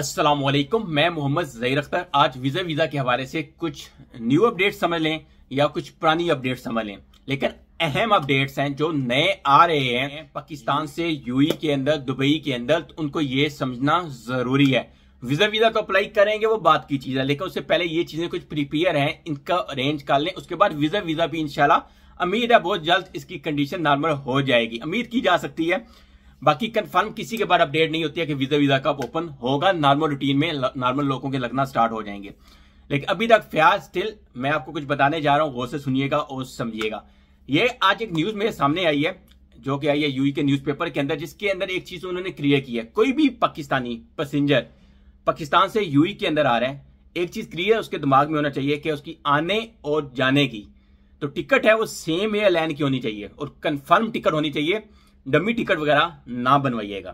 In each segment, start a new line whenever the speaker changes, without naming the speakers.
अस्सलाम वालेकुम मैं मोहम्मद जहीर अख्तर आज वीजा वीजा के हवाले से कुछ न्यू अपडेट समझ लें या कुछ पुरानी अपडेट समझ लें लेकिन अहम अपडेट्स हैं जो नए आ रहे हैं पाकिस्तान से यूई के अंदर दुबई के अंदर तो उनको ये समझना जरूरी है वीजा वीजा को अप्लाई करेंगे वो बात की चीज है लेकिन उससे पहले ये चीजें कुछ प्रिपेयर है इनका अरेंज कर लें उसके बाद वीजा वीजा भी इनशाला उम्मीद है बहुत जल्द इसकी कंडीशन नॉर्मल हो जाएगी उम्मीद की जा सकती है बाकी कंफर्म किसी के बाद अपडेट नहीं होती है कि वीजा वीजा कब ओपन होगा नॉर्मल रूटीन में नॉर्मल लोगों के लगना स्टार्ट हो जाएंगे लेकिन अभी तक फ्याज स्टिल मैं आपको कुछ बताने जा रहा हूँ गौर से सुनिएगा और समझिएगा ये आज एक न्यूज मेरे सामने आई है जो कि आई है यूई के न्यूज के अंदर जिसके अंदर एक चीज उन्होंने क्लियर की है कोई भी पाकिस्तानी पैसेंजर पाकिस्तान से यूई e के अंदर आ रहा है एक चीज क्लियर उसके दिमाग में होना चाहिए कि उसकी आने और जाने की तो टिकट है वो सेम एयरलाइन की होनी चाहिए और कंफर्म टिकट होनी चाहिए डमी टिकट वगैरह ना बनवाइएगा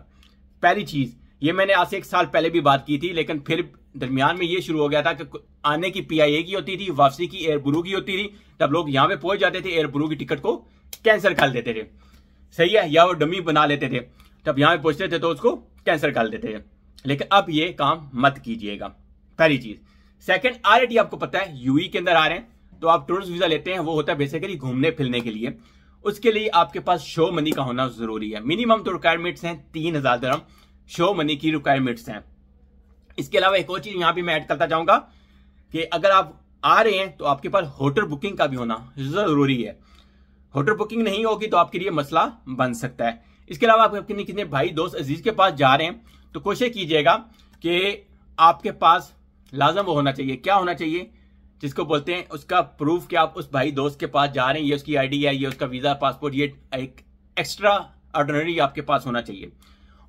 पहली चीज़ ये मैंने आज से एक साल पहले भी बात की थी लेकिन फिर दरमियान में ये शुरू हो गया था कि आने की पीआईए की होती थी वापसी की ब्रू की होती थी तब लोग यहाँ पे पहुंच जाते थे ब्रू की टिकट को कैंसिल कर देते थे सही है या वो डमी बना लेते थे तब यहां पे पहुंचते थे तो उसको कैंसिल कर देते थे लेकिन अब ये काम मत कीजिएगा पहली चीज सेकेंड आर आपको पता है यूई e के अंदर आ रहे हैं तो आप टूरिस्ट वीजा लेते हैं वो होता है बेसिकली घूमने फिरने के लिए उसके लिए आपके पास शो मनी का होना जरूरी है मिनिमम तो रिक्वायरमेंट्स हैं तीन हजार दरम शो मनी की रिक्वायरमेंट्स हैं इसके अलावा एक और चीज यहां भी मैं ऐड करता चाहूंगा कि अगर आप आ रहे हैं तो आपके पास होटल बुकिंग का भी होना जरूरी है होटल बुकिंग नहीं होगी तो आपके लिए मसला बन सकता है इसके अलावा आप अपने कितने भाई दोस्त अजीज के पास जा रहे हैं तो कोशिश कीजिएगा कि आपके पास लाजम वो होना चाहिए क्या होना चाहिए जिसको बोलते हैं उसका प्रूफ कि आप उस भाई दोस्त के पास जा रहे हैं ये उसकी आईडी है ये उसका वीज़ा पासपोर्ट ये एक एक्स्ट्रा ऑर्डनरी आपके पास होना चाहिए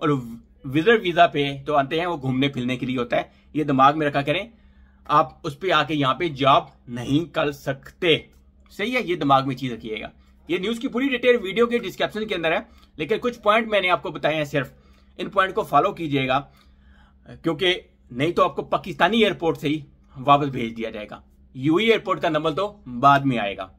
और विजिटर वीज़ा पे तो आते हैं वो घूमने फिरने के लिए होता है ये दिमाग में रखा करें आप उस पर आके यहाँ पे जॉब नहीं कर सकते सही है ये दिमाग में चीज़ रखिएगा ये न्यूज़ की पूरी डिटेल वीडियो के डिस्क्रिप्शन के अंदर है लेकिन कुछ पॉइंट मैंने आपको बताए हैं सिर्फ इन पॉइंट को फॉलो कीजिएगा क्योंकि नहीं तो आपको पाकिस्तानी एयरपोर्ट से ही वापस भेज दिया जाएगा यूई एयरपोर्ट का नंबर तो बाद में आएगा